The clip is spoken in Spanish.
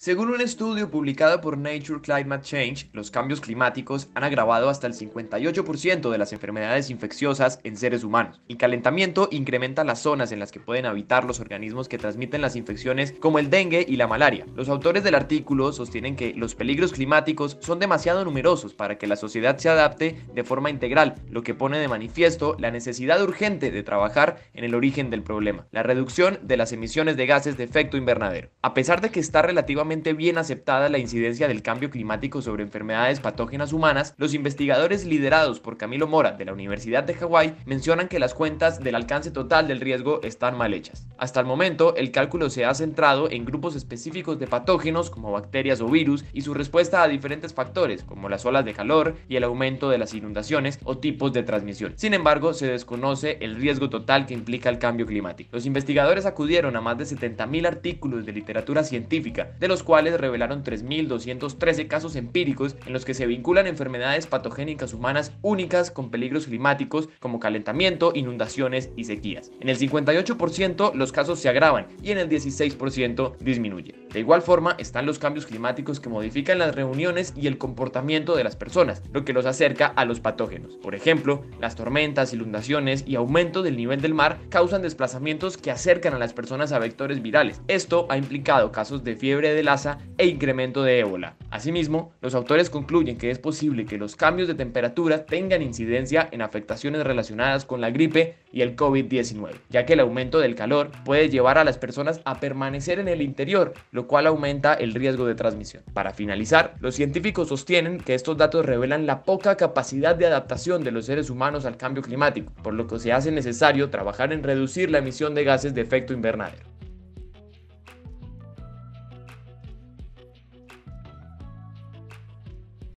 Según un estudio publicado por Nature Climate Change, los cambios climáticos han agravado hasta el 58% de las enfermedades infecciosas en seres humanos. El calentamiento incrementa las zonas en las que pueden habitar los organismos que transmiten las infecciones como el dengue y la malaria. Los autores del artículo sostienen que los peligros climáticos son demasiado numerosos para que la sociedad se adapte de forma integral, lo que pone de manifiesto la necesidad urgente de trabajar en el origen del problema, la reducción de las emisiones de gases de efecto invernadero. A pesar de que está relativamente bien aceptada la incidencia del cambio climático sobre enfermedades patógenas humanas, los investigadores liderados por Camilo Mora de la Universidad de Hawái mencionan que las cuentas del alcance total del riesgo están mal hechas. Hasta el momento, el cálculo se ha centrado en grupos específicos de patógenos como bacterias o virus y su respuesta a diferentes factores como las olas de calor y el aumento de las inundaciones o tipos de transmisión. Sin embargo, se desconoce el riesgo total que implica el cambio climático. Los investigadores acudieron a más de 70.000 artículos de literatura científica, de los cuales revelaron 3.213 casos empíricos en los que se vinculan enfermedades patogénicas humanas únicas con peligros climáticos como calentamiento, inundaciones y sequías. En el 58% los casos se agravan y en el 16% disminuyen. De igual forma, están los cambios climáticos que modifican las reuniones y el comportamiento de las personas, lo que los acerca a los patógenos. Por ejemplo, las tormentas, inundaciones y aumento del nivel del mar causan desplazamientos que acercan a las personas a vectores virales. Esto ha implicado casos de fiebre de Lassa e incremento de ébola. Asimismo, los autores concluyen que es posible que los cambios de temperatura tengan incidencia en afectaciones relacionadas con la gripe y el COVID-19, ya que el aumento del calor puede llevar a las personas a permanecer en el interior, lo cual aumenta el riesgo de transmisión. Para finalizar, los científicos sostienen que estos datos revelan la poca capacidad de adaptación de los seres humanos al cambio climático, por lo que se hace necesario trabajar en reducir la emisión de gases de efecto invernadero.